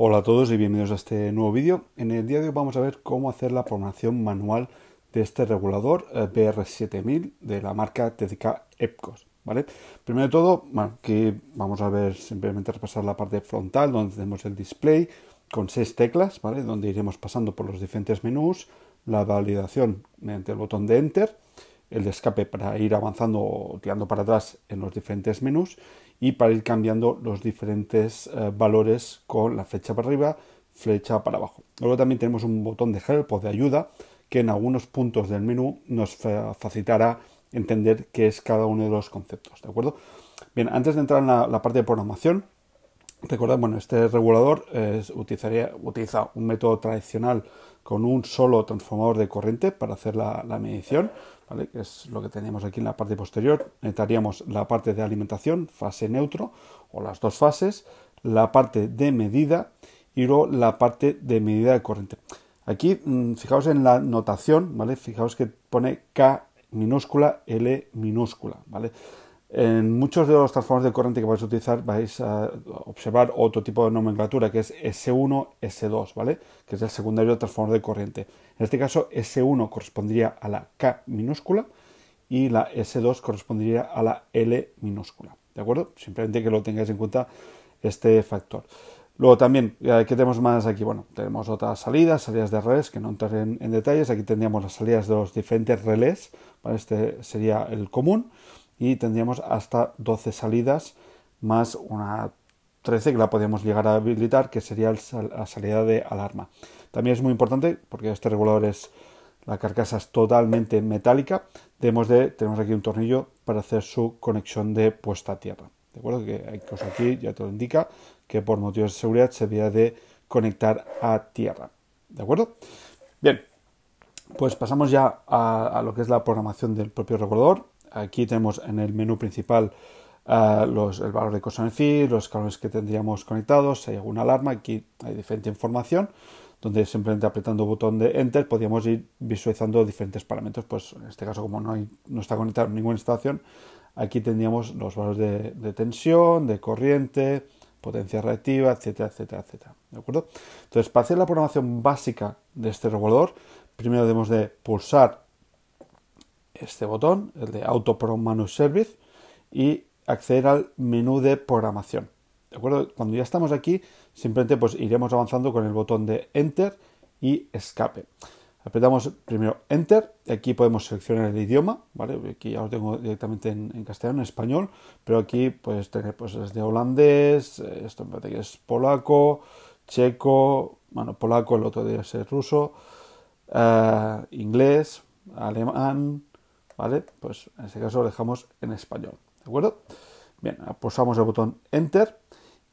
Hola a todos y bienvenidos a este nuevo vídeo. En el día de hoy vamos a ver cómo hacer la programación manual de este regulador eh, BR7000 de la marca TDK EPCOS. ¿vale? Primero de todo, aquí vamos a ver simplemente repasar la parte frontal donde tenemos el display con seis teclas, ¿vale? donde iremos pasando por los diferentes menús, la validación mediante el botón de Enter, el escape para ir avanzando o tirando para atrás en los diferentes menús y para ir cambiando los diferentes eh, valores con la flecha para arriba, flecha para abajo. Luego también tenemos un botón de help o de ayuda que en algunos puntos del menú nos facilitará entender qué es cada uno de los conceptos, ¿de acuerdo? Bien, antes de entrar en la parte de programación, Recordad, bueno, este regulador eh, utiliza un método tradicional con un solo transformador de corriente para hacer la, la medición, ¿vale? que es lo que tenemos aquí en la parte posterior. Necesitaríamos la parte de alimentación, fase neutro, o las dos fases, la parte de medida y luego la parte de medida de corriente. Aquí, mm, fijaos en la notación, ¿vale? Fijaos que pone K minúscula, L minúscula, ¿vale? En muchos de los transformadores de corriente que vais a utilizar vais a observar otro tipo de nomenclatura que es S1, S2, ¿vale? Que es el secundario del transformador de corriente. En este caso, S1 correspondería a la K minúscula y la S2 correspondería a la L minúscula, ¿de acuerdo? Simplemente que lo tengáis en cuenta este factor. Luego también, eh, ¿qué tenemos más aquí? Bueno, tenemos otras salidas, salidas de relés, que no entraré en, detalles. Aquí tendríamos las salidas de los diferentes relés, ¿vale? Este sería el común y tendríamos hasta 12 salidas más una 13 que la podemos llegar a habilitar, que sería la salida de alarma. También es muy importante, porque este regulador es la carcasa es totalmente metálica, de, tenemos aquí un tornillo para hacer su conexión de puesta a tierra. De acuerdo, que hay cosas aquí, ya te lo indica, que por motivos de seguridad se había de conectar a tierra. ¿De acuerdo? Bien, pues pasamos ya a lo que es la programación del propio regulador. Aquí tenemos en el menú principal ah, los, el valor de en feed, los canales que tendríamos conectados, si hay alguna alarma, aquí hay diferente información, donde simplemente apretando el botón de Enter podríamos ir visualizando diferentes parámetros. Pues en este caso, como no, no está conectado ninguna instalación, aquí tendríamos los valores de, tensión, de corriente, potencia reactiva, etcétera, etcétera, etcétera. ¿De acuerdo? Entonces, para hacer la programación básica de este regulador, primero debemos de pulsar este botón, el de Auto Pro Manu Service, y acceder al menú de programación. ¿De acuerdo? Cuando ya estamos aquí, simplemente pues iremos avanzando con el botón de Enter y Escape. Apretamos primero Enter, aquí podemos seleccionar el idioma, ¿vale? Aquí ya lo tengo directamente en, castellano, en español, pero aquí puedes tener pues de holandés, eh, esto me parece que es polaco, checo, bueno, polaco, el otro debe ser ruso, eh, inglés, alemán, ¿vale? Pues en este caso lo dejamos en español, ¿de acuerdo? Bien, pulsamos el botón Enter.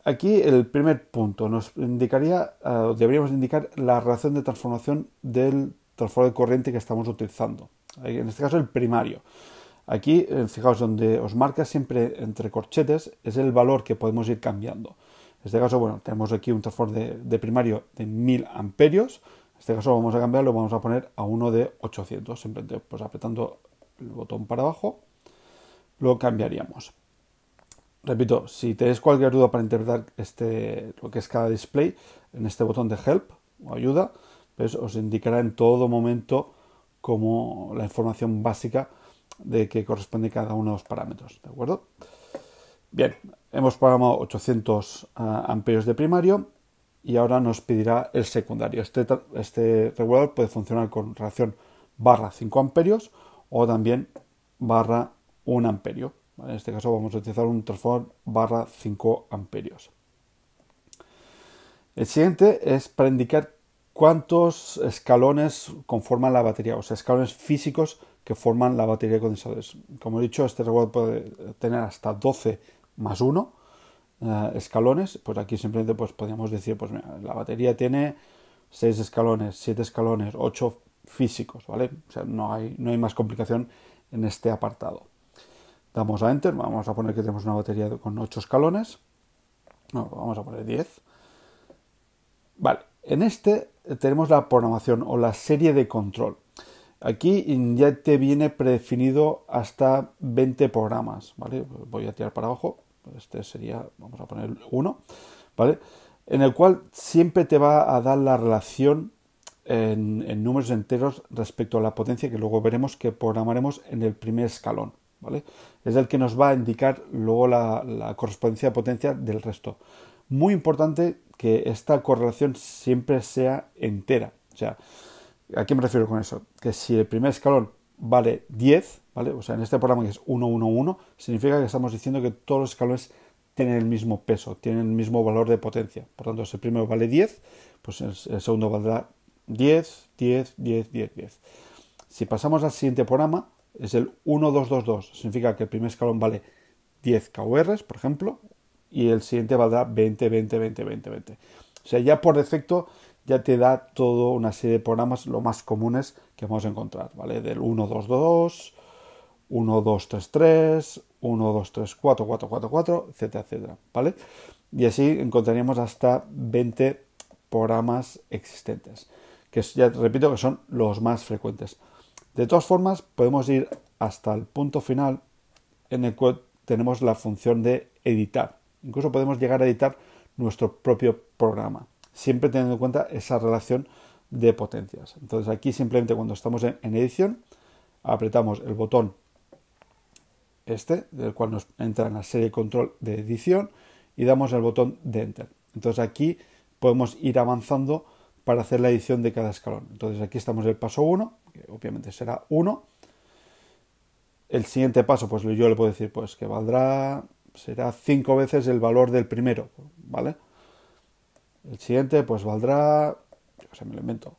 Aquí el primer punto nos indicaría, eh, deberíamos indicar la relación de transformación del transformador de corriente que estamos utilizando. En este caso el primario. Aquí, eh, fijaos, donde os marca siempre entre corchetes es el valor que podemos ir cambiando. En este caso, bueno, tenemos aquí un transformador de, de primario de 1000 amperios. En este caso vamos a cambiarlo, vamos a poner a uno de 800, simplemente pues apretando el botón para abajo, lo cambiaríamos. Repito, si tenéis cualquier duda para interpretar este, lo que es cada display, en este botón de Help o Ayuda, pues os indicará en todo momento como la información básica de que corresponde cada uno de los parámetros, ¿de acuerdo? Bien, hemos programado 800 ah, amperios de primario y ahora nos pedirá el secundario. Este, este regulador puede funcionar con relación barra 5 amperios o también barra 1 amperio. En este caso vamos a utilizar un transformador barra 5 amperios. El siguiente es para indicar cuántos escalones conforman la batería, o sea, escalones físicos que forman la batería de condensadores. Como he dicho, este reward puede tener hasta 12 más 1 eh, escalones, pues aquí simplemente pues, podríamos decir, pues la batería tiene 6 escalones, 7 escalones, 8 físicos, ¿vale? O sea, no hay, no hay más complicación en este apartado. Damos a Enter, vamos a poner que tenemos una batería con 8 escalones. vamos a poner 10. Vale, en este tenemos la programación o la serie de control. Aquí ya te viene predefinido hasta 20 programas, ¿vale? Voy a tirar para abajo, este sería, vamos a poner uno, ¿vale? En el cual siempre te va a dar la relación en, números enteros respecto a la potencia que luego veremos que programaremos en el primer escalón. ¿vale? Es el que nos va a indicar luego la, correspondencia de potencia del resto. Muy importante que esta correlación siempre sea entera. O sea, ¿a qué me refiero con eso? Que si el primer escalón vale 10, ¿vale? O sea, en este programa que es 1, 1, 1, significa que estamos diciendo que todos los escalones tienen el mismo peso, tienen el mismo valor de potencia. Por tanto, si el primero vale 10, pues el, segundo valdrá 10, 10, 10, 10, 10. Si pasamos al siguiente programa, es el 1, 2, 1222. Significa que el primer escalón vale 10 KURs, por ejemplo, y el siguiente valdrá 20, 20, 20, 20, 20. O sea, ya por defecto ya te da toda una serie de programas, lo más comunes que vamos a encontrar, ¿vale? Del 1, 1, 2, 2, 3, 1222, 4, 4, 4, etcétera, etcétera, ¿vale? Y así encontraríamos hasta 20 programas existentes que ya repito que son los más frecuentes. De todas formas, podemos ir hasta el punto final en el cual tenemos la función de editar. Incluso podemos llegar a editar nuestro propio programa, siempre teniendo en cuenta esa relación de potencias. Entonces aquí simplemente cuando estamos en, edición, apretamos el botón este, del cual nos entra en la serie control de edición, y damos el botón de enter. Entonces aquí podemos ir avanzando para hacer la edición de cada escalón. Entonces aquí estamos en el paso 1, que obviamente será 1. El siguiente paso, pues yo le puedo decir pues que valdrá, será 5 veces el valor del primero, ¿vale? El siguiente, pues valdrá, yo sea, me lo invento,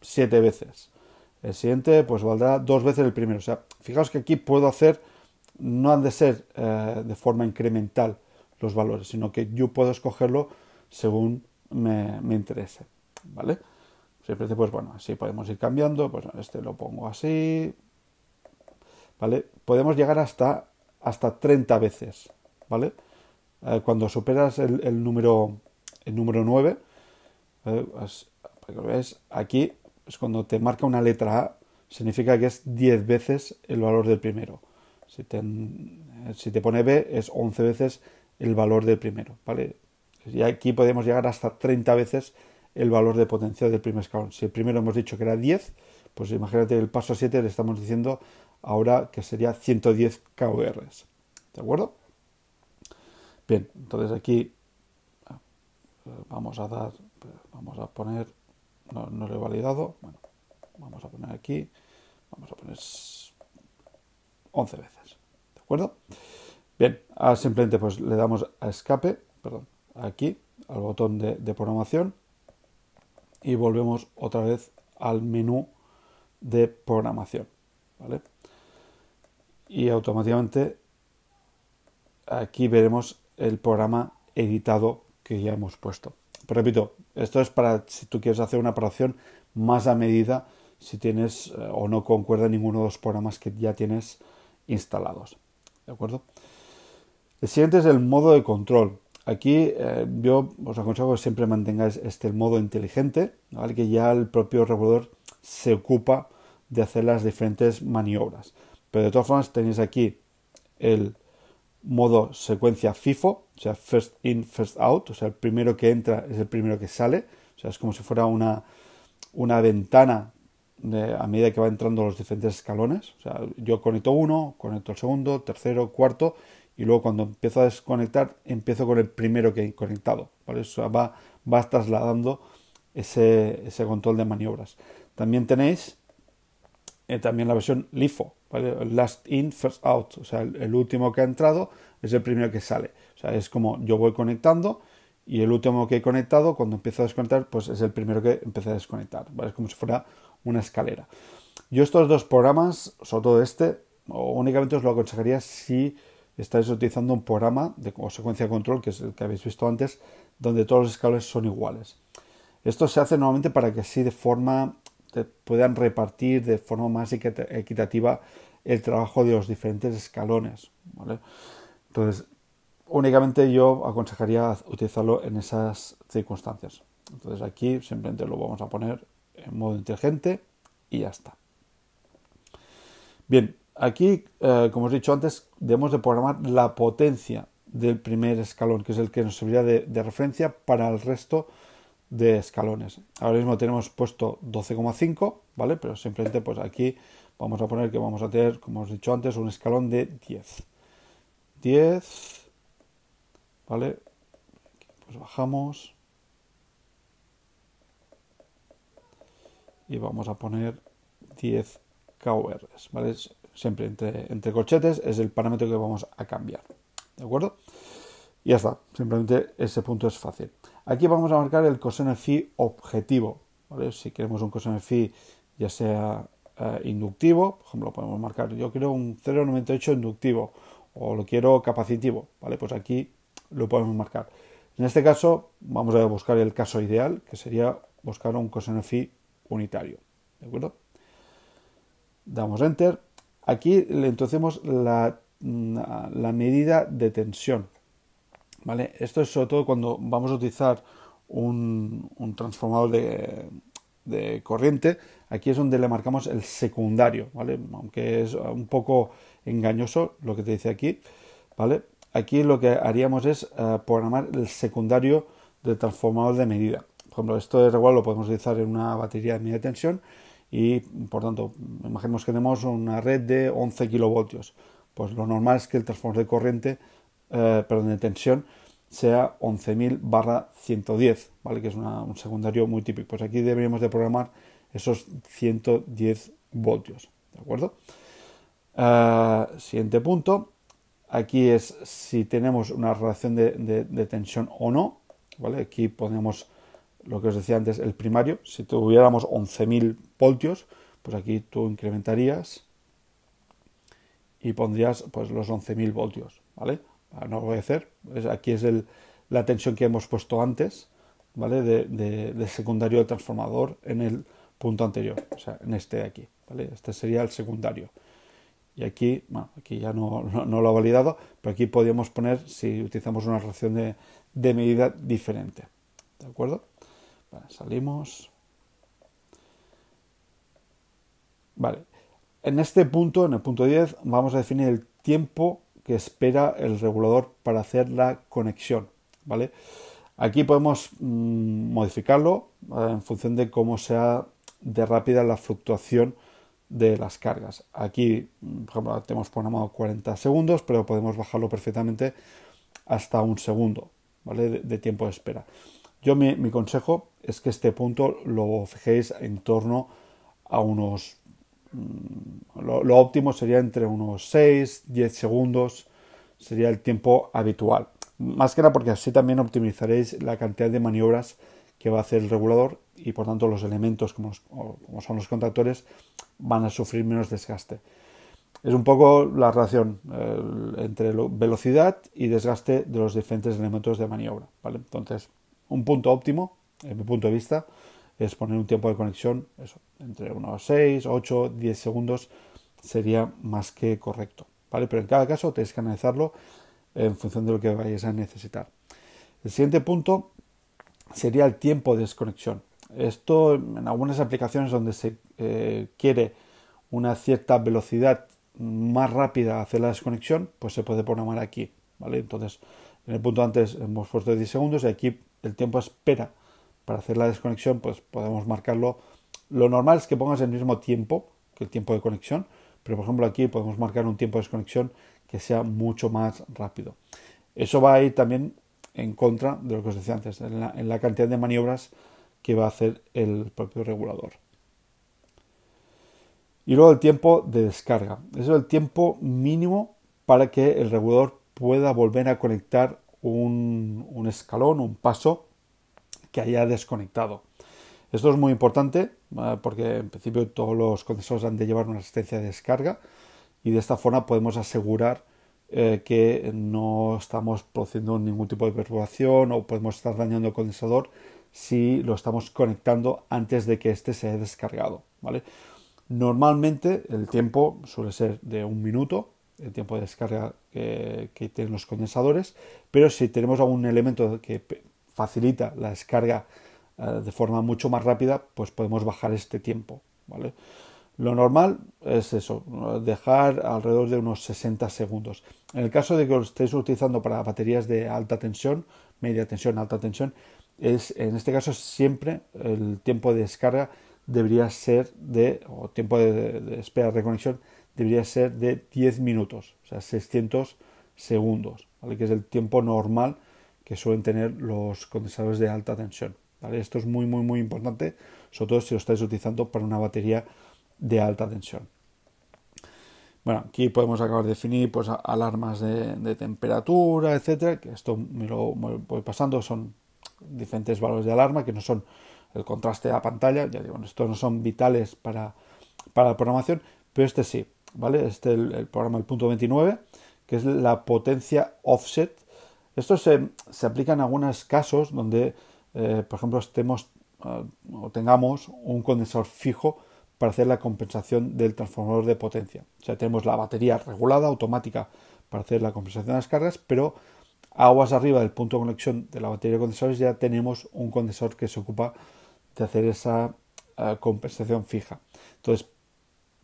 7 veces. El siguiente, pues valdrá dos veces el primero. O sea, fijaos que aquí puedo hacer, no han de ser eh, de forma incremental los valores, sino que yo puedo escogerlo según me, interese, ¿vale? Siempre pues bueno, así podemos ir cambiando, pues este lo pongo así, ¿vale? Podemos llegar hasta, hasta 30 veces, ¿vale? Eh, cuando superas el, el, número, el número 9, eh, pues, aquí es cuando te marca una letra A, significa que es 10 veces el valor del primero. Si te, eh, si te pone B, es 11 veces el valor del primero, ¿vale? Y aquí podemos llegar hasta 30 veces el valor de potencia del primer escalón. Si el primero hemos dicho que era 10, pues imagínate el paso 7 le estamos diciendo ahora que sería 110 KVRs. ¿De acuerdo? Bien, entonces aquí eh, vamos a dar, vamos a poner, no, lo he validado, bueno, vamos a poner aquí, vamos a poner 11 veces. ¿De acuerdo? Bien, simplemente pues le damos a escape, perdón, aquí al botón de, programación y volvemos otra vez al menú de programación. ¿vale? Y automáticamente aquí veremos el programa editado que ya hemos puesto. repito, esto es para si tú quieres hacer una operación más a medida si tienes eh, o no concuerda ninguno de los programas que ya tienes instalados. ¿De acuerdo? El siguiente es el modo de control. Aquí eh, yo os aconsejo que siempre mantengáis este modo inteligente, ¿vale? que ya el propio regulador se ocupa de hacer las diferentes maniobras. Pero de todas formas tenéis aquí el modo secuencia FIFO, o sea, first in, first out, o sea, el primero que entra es el primero que sale, o sea, es como si fuera una, ventana a medida que va entrando los diferentes escalones, o sea, yo conecto uno, conecto el segundo, tercero, cuarto, y luego cuando empiezo a desconectar, empiezo con el primero que he conectado. ¿vale? Eso va, va trasladando ese, control de maniobras. También tenéis eh, también la versión LIFO, ¿vale? Last in, first out. O sea, el, último que ha entrado es el primero que sale. O sea, es como yo voy conectando y el último que he conectado, cuando empiezo a desconectar, pues es el primero que empecé a desconectar. ¿vale? Es como si fuera una escalera. Yo estos dos programas, sobre todo este, únicamente os lo aconsejaría si estáis utilizando un programa de, consecuencia secuencia de control, que es el que habéis visto antes, donde todos los escalones son iguales. Esto se hace normalmente para que así de forma puedan repartir de forma más equitativa el trabajo de los diferentes escalones. Entonces, únicamente yo aconsejaría utilizarlo en esas circunstancias. Entonces aquí simplemente lo vamos a poner en modo inteligente y ya está. Bien, Aquí, eh, como os he dicho antes, debemos de programar la potencia del primer escalón, que es el que nos servirá de, referencia para el resto de escalones. Ahora mismo tenemos puesto 12,5, ¿vale? Pero simplemente pues aquí vamos a poner que vamos a tener, como os he dicho antes, un escalón de 10. 10, ¿vale? Pues bajamos. Y vamos a poner 10 KRs, ¿vale? siempre entre, entre corchetes, es el parámetro que vamos a cambiar. ¿De acuerdo? Y ya está, simplemente ese punto es fácil. Aquí vamos a marcar el coseno phi objetivo. ¿vale? Si queremos un coseno phi ya sea eh, inductivo, por ejemplo, podemos marcar, yo quiero un 0,98 inductivo o lo quiero capacitivo, ¿vale? Pues aquí lo podemos marcar. En este caso vamos a buscar el caso ideal, que sería buscar un coseno phi unitario, ¿de acuerdo? Damos enter Aquí le la, mm, la medida de tensión. ¿vale? Esto es sobre todo cuando vamos a utilizar un, transformador de, corriente. Aquí es donde le marcamos el secundario, aunque es un poco engañoso lo que te dice aquí. ¿vale? Aquí lo que haríamos es eh, programar el secundario del transformador de medida. Por ejemplo, esto de igual lo podemos utilizar en una batería de media tensión y por tanto, imaginemos que tenemos una red de 11 kilovoltios. Pues lo normal es que el transformador de corriente, eh, perdón, de tensión, sea 11.000 barra 110, ¿vale? Que es un secundario muy típico. Pues aquí deberíamos de programar esos 110 voltios, ¿de acuerdo? Eh, siguiente punto, aquí es si tenemos una relación de, tensión o no, ¿vale? Aquí ponemos lo que os decía antes, el primario, si tuviéramos 11.000 voltios, pues aquí tú incrementarías y pondrías pues los 11.000 voltios, ¿vale? Ah, lo no a hacer, aquí es la tensión que hemos puesto antes, ¿vale? De, secundario del transformador en el punto anterior, o sea, en este de aquí, ¿vale? Este sería el secundario. Y aquí, aquí ya no, lo ha validado, pero aquí podríamos poner si utilizamos una relación de, medida diferente, ¿de acuerdo? salimos. Vale. En este punto, en el punto 10, vamos a definir el tiempo que espera el regulador para hacer la conexión. ¿vale? Aquí podemos mm, modificarlo eh, en función de cómo sea de rápida la fluctuación de las cargas. Aquí, mm, por ejemplo, tenemos programado 40 segundos, pero podemos bajarlo perfectamente hasta un segundo ¿vale? de, tiempo de espera. Yo mi consejo es que este punto lo fijéis en torno a unos Mm, lo, óptimo sería entre unos 6, 10 segundos, sería el tiempo habitual. Más que nada porque así también optimizaréis la cantidad de maniobras que va a hacer el regulador y por tanto los elementos como, son los contactores van a sufrir menos desgaste. Es un poco la relación eh, entre velocidad y desgaste de los diferentes elementos de maniobra. ¿vale? Entonces, un punto óptimo, en mi punto de vista, es poner un tiempo de conexión eso, entre unos 6, 8, 10 segundos sería más que correcto. ¿vale? Pero en cada caso tenéis que analizarlo en función de lo que vayas a necesitar. El siguiente punto sería el tiempo de desconexión. Esto en algunas aplicaciones donde se eh, quiere una cierta velocidad más rápida hacer la desconexión, pues se puede programar aquí. ¿vale? Entonces, en el punto antes hemos puesto 10 segundos y aquí el tiempo espera para hacer la desconexión, pues podemos marcarlo. Lo normal es que pongas el mismo tiempo que el tiempo de conexión, pero por ejemplo aquí podemos marcar un tiempo de desconexión que sea mucho más rápido. Eso va a ir también en contra de lo que os decía antes, en la, cantidad de maniobras que va a hacer el propio regulador. Y luego el tiempo de descarga. Eso es el tiempo mínimo para que el regulador pueda volver a conectar un escalón, un paso que haya desconectado. Esto es muy importante porque en principio todos los condensadores han de llevar una resistencia de descarga y de esta forma podemos asegurar eh, que no estamos produciendo ningún tipo de perturbación o podemos estar dañando el condensador si lo estamos conectando antes de que éste se haya descargado. ¿vale? Normalmente el tiempo suele ser de un minuto, el tiempo de descarga que, que tienen los condensadores, pero si tenemos algún elemento que facilita la descarga eh, de forma mucho más rápida, pues podemos bajar este tiempo, ¿vale? Lo normal es eso, dejar alrededor de unos 60 segundos. En el caso de que lo estéis utilizando para baterías de alta tensión, media tensión, alta tensión, es en este caso siempre el tiempo de descarga debería ser de, o tiempo de, espera de conexión debería ser de 10 minutos, o sea, 600 segundos, ¿vale? que es el tiempo normal que suelen tener los condensadores de alta tensión. ¿vale? Esto es muy, muy, muy importante, sobre todo si lo estáis utilizando para una batería de alta tensión. Bueno, aquí podemos acabar de definir pues, alarmas de, temperatura, etcétera, que esto me lo voy pasando, son diferentes valores de alarma que no son el contraste de la pantalla, ya digo, estos no son vitales para, la programación, pero este sí, ¿vale? Este es el, el, programa, el punto 29, que es la potencia offset, esto se, aplica en algunos casos donde, eh, por ejemplo, eh, o tengamos un condensador fijo para hacer la compensación del transformador de potencia. O sea, tenemos la batería regulada, automática, para hacer la compensación de las cargas, pero aguas arriba del punto de conexión de la batería de condensadores ya tenemos un condensador que se ocupa de hacer esa eh, compensación fija. Entonces,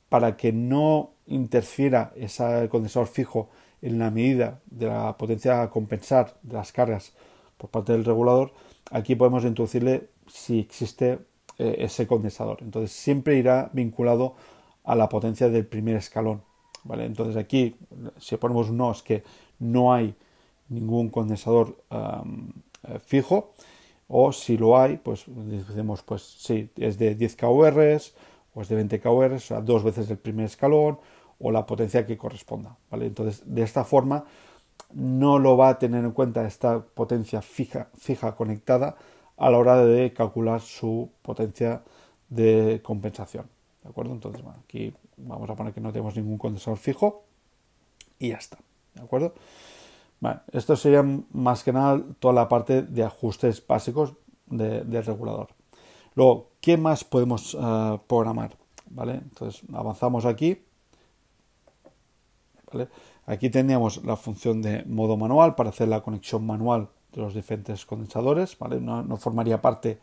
para que no interfiera ese condensador fijo en la medida de la potencia a compensar de las cargas por parte del regulador, aquí podemos introducirle si existe eh, ese condensador. Entonces siempre irá vinculado a la potencia del primer escalón. ¿vale? Entonces aquí, si ponemos no, es que no hay ningún condensador eh, fijo, o si lo hay, pues decimos, pues es de 10 KVRs, o es de 20 KVR, o sea, dos veces el primer escalón, o la potencia que corresponda. ¿vale? Entonces, de esta forma, no lo va a tener en cuenta esta potencia fija, fija conectada a la hora de calcular su potencia de compensación. ¿De acuerdo? Entonces, aquí vamos a poner que no tenemos ningún condensador fijo y ya está. ¿De acuerdo? Bueno, esto sería más que nada toda la parte de ajustes básicos del regulador. Luego, ¿qué más podemos eh, programar? ¿Vale? Entonces, avanzamos aquí Aquí teníamos la función de modo manual para hacer la conexión manual de los diferentes condensadores, No, formaría parte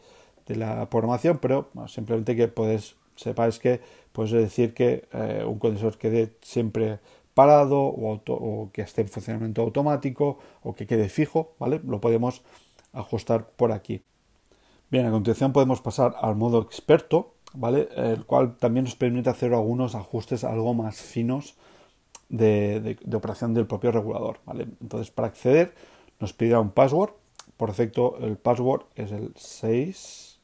de la programación, pero simplemente que podéis, sepáis que podéis decir que eh, un condensador quede siempre parado o, o, que esté en funcionamiento automático o que quede fijo, ¿vale? Lo podemos ajustar por aquí. Bien, a continuación podemos pasar al modo experto, ¿vale? El cual también nos permite hacer algunos ajustes algo más finos de, operación del propio regulador. ¿vale? Entonces, para acceder, nos pide un password. Por defecto, el password es el 6,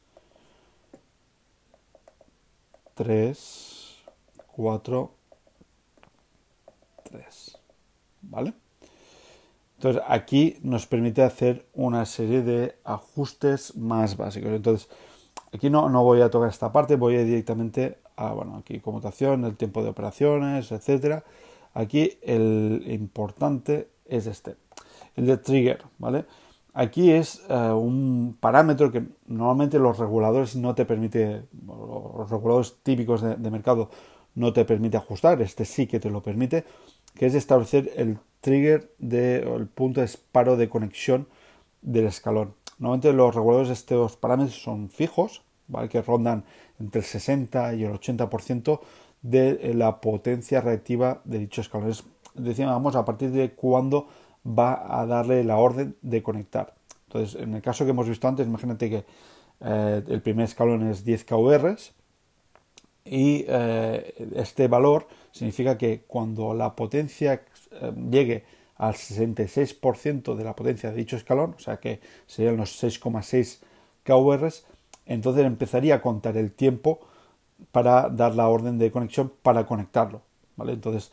3, 4, 3. ¿Vale? Entonces, aquí nos permite hacer una serie de ajustes más básicos. Entonces, aquí no, no voy a tocar esta parte, voy a ir directamente a, bueno, aquí conmutación, el tiempo de operaciones, etcétera Aquí el importante es este, el de trigger, ¿vale? Aquí es eh, un parámetro que normalmente los reguladores no te permite, los reguladores típicos de, mercado no te permite ajustar, este sí que te lo permite, que es establecer el trigger de, el punto de disparo de conexión del escalón. Normalmente los reguladores de estos parámetros son fijos, que rondan entre el 60 y el 80% de eh, la potencia reactiva de dicho escalón. Es decir, vamos a partir de cuándo va a darle la orden de conectar. Entonces, en el caso que hemos visto antes, imagínate que eh, el primer escalón es 10 kvr y eh, este valor significa que cuando la potencia llegue al 66% de la potencia de dicho escalón, o sea que serían los 6,6 kvr entonces empezaría a contar el tiempo para dar la orden de conexión para conectarlo. ¿vale? Entonces,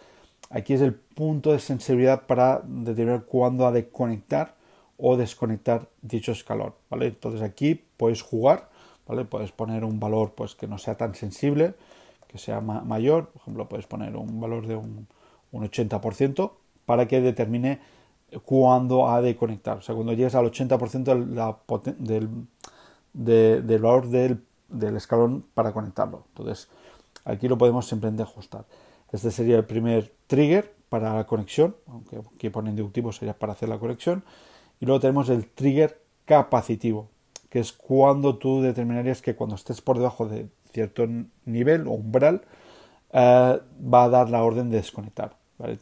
aquí es el punto de sensibilidad para determinar cuándo ha de conectar o desconectar dicho escalón. ¿vale? Entonces aquí puedes jugar, ¿vale? puedes poner un valor pues, que no sea tan sensible, que sea mayor, por ejemplo, puedes poner un valor de un, 80% para que determine cuándo ha de conectar. O sea, cuando llegues al 80% del, del valor del del escalón para conectarlo. Entonces, aquí lo podemos simplemente ajustar. Este sería el primer trigger para la conexión, aunque aquí pone inductivo sería para hacer la conexión. Y luego tenemos el trigger capacitivo, que es cuando tú determinarías que cuando estés por debajo de cierto nivel o umbral, eh, va a dar la orden de desconectar.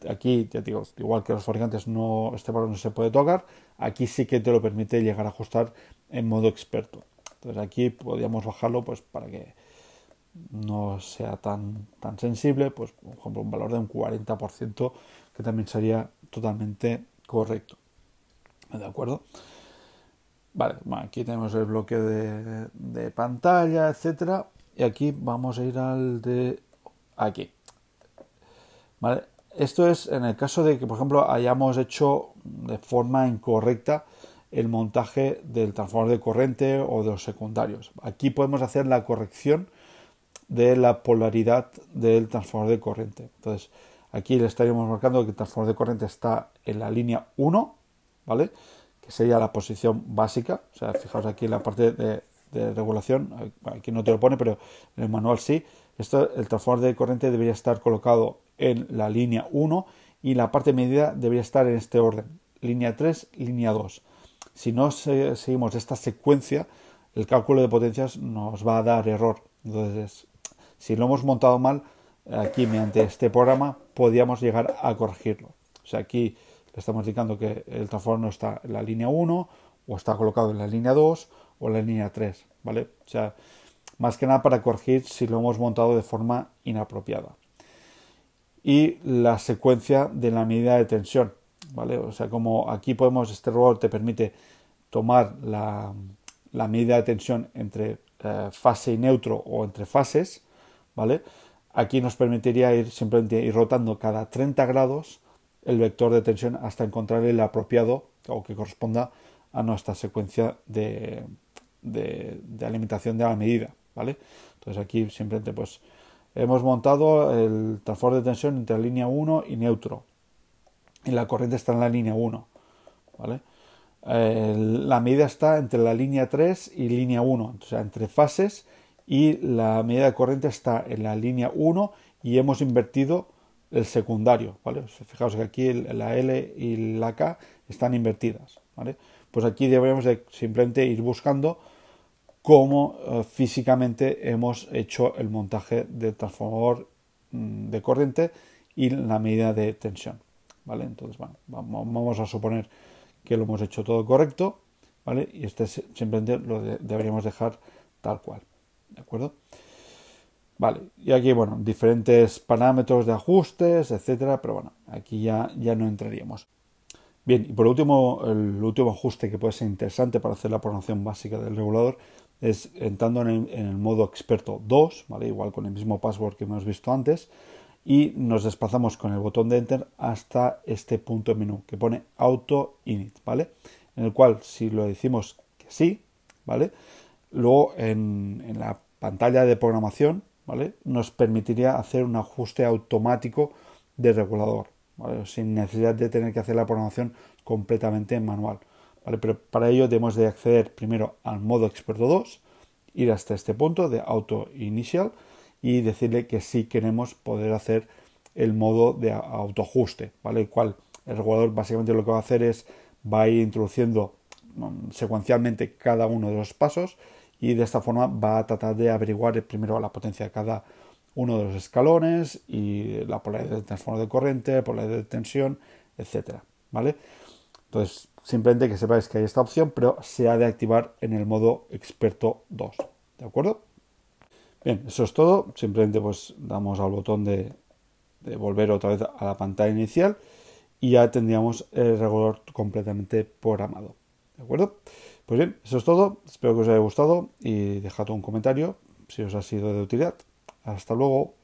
Aquí, ya digo, igual que los fabricantes, no, este valor no se puede tocar, aquí sí que te lo permite llegar a ajustar en modo experto. Entonces aquí podríamos bajarlo pues para que no sea tan, tan sensible, pues por ejemplo un valor de un 40% que también sería totalmente correcto. ¿De acuerdo? Vale, aquí tenemos el bloque de, de pantalla, etcétera, y aquí vamos a ir al de aquí. ¿Vale? Esto es en el caso de que, por ejemplo, hayamos hecho de forma incorrecta el montaje del transformador de corriente o de los secundarios. Aquí podemos hacer la corrección de la polaridad del transformador de corriente. Entonces, aquí le estaríamos marcando que el transformador de corriente está en la línea 1, ¿vale? Que sería la posición básica. O sea, fijaos aquí en la parte de, regulación, aquí no te lo pone, pero en el manual sí. Esto, el transformador de corriente debería estar colocado en la línea 1 y la parte medida debería estar en este orden, línea 3, línea 2. Si no seguimos esta secuencia, el cálculo de potencias nos va a dar error. Entonces, si lo hemos montado mal, aquí mediante este programa podríamos llegar a corregirlo. O sea, aquí le estamos indicando que el transformador no está en la línea 1 o está colocado en la línea 2 o en la línea 3, ¿vale? O sea, más que nada para corregir si lo hemos montado de forma inapropiada. Y la secuencia de la medida de tensión. O sea, como aquí podemos, este robot te permite tomar la, medida de tensión entre eh, fase y neutro o entre fases, ¿vale? Aquí nos permitiría ir simplemente ir rotando cada 30 grados el vector de tensión hasta encontrar el apropiado o que corresponda a nuestra secuencia de, alimentación de la medida, ¿vale? Entonces aquí simplemente pues hemos montado el transformador de tensión entre línea 1 y neutro y la corriente está en la línea 1. ¿vale? la medida está entre la línea 3 y línea 1, o sea, entre fases y la medida de corriente está en la línea 1 y hemos invertido el secundario, ¿vale? Fijaos que aquí la L y la K están invertidas, ¿vale? Pues aquí deberíamos simplemente ir buscando cómo eh, físicamente hemos hecho el montaje del transformador mm, de corriente y la medida de tensión. Entonces, bueno, vamos a suponer que lo hemos hecho todo correcto, ¿vale? Y este simplemente lo deberíamos dejar tal cual, ¿de acuerdo? Vale, y aquí, bueno, diferentes parámetros de ajustes, etcétera, pero bueno, aquí ya, ya no entraríamos. Bien, y por último, el último ajuste que puede ser interesante para hacer la programación básica del regulador es entrando en el, modo experto 2, ¿vale? Igual con el mismo password que hemos visto antes, y nos desplazamos con el botón de Enter hasta este punto menú que pone Auto Init, ¿vale? En el cual si lo decimos que sí, ¿vale? Luego en, la pantalla de programación, ¿vale? Nos permitiría hacer un ajuste automático de regulador, Sin necesidad de tener que hacer la programación completamente manual, ¿vale? Pero para ello debemos de acceder primero al modo experto 2, ir hasta este punto de Auto Initial, y decirle que sí queremos poder hacer el modo de autoajuste, ¿vale? El cual el regulador básicamente lo que va a hacer es va a ir introduciendo mm, secuencialmente cada uno de los pasos y de esta forma va a tratar de averiguar primero la potencia de cada uno de los escalones y la polaridad del transformador de corriente, polaridad de tensión, etcétera, ¿vale? Entonces, simplemente que sepáis que hay esta opción, pero se ha de activar en el modo experto 2, ¿de acuerdo? Bien, eso es todo. Simplemente pues damos al botón de, volver otra vez a la pantalla inicial y ya tendríamos el regulador completamente programado. ¿De acuerdo? Pues bien, eso es todo. Espero que os haya gustado y dejad un comentario si os ha sido de utilidad. Hasta luego.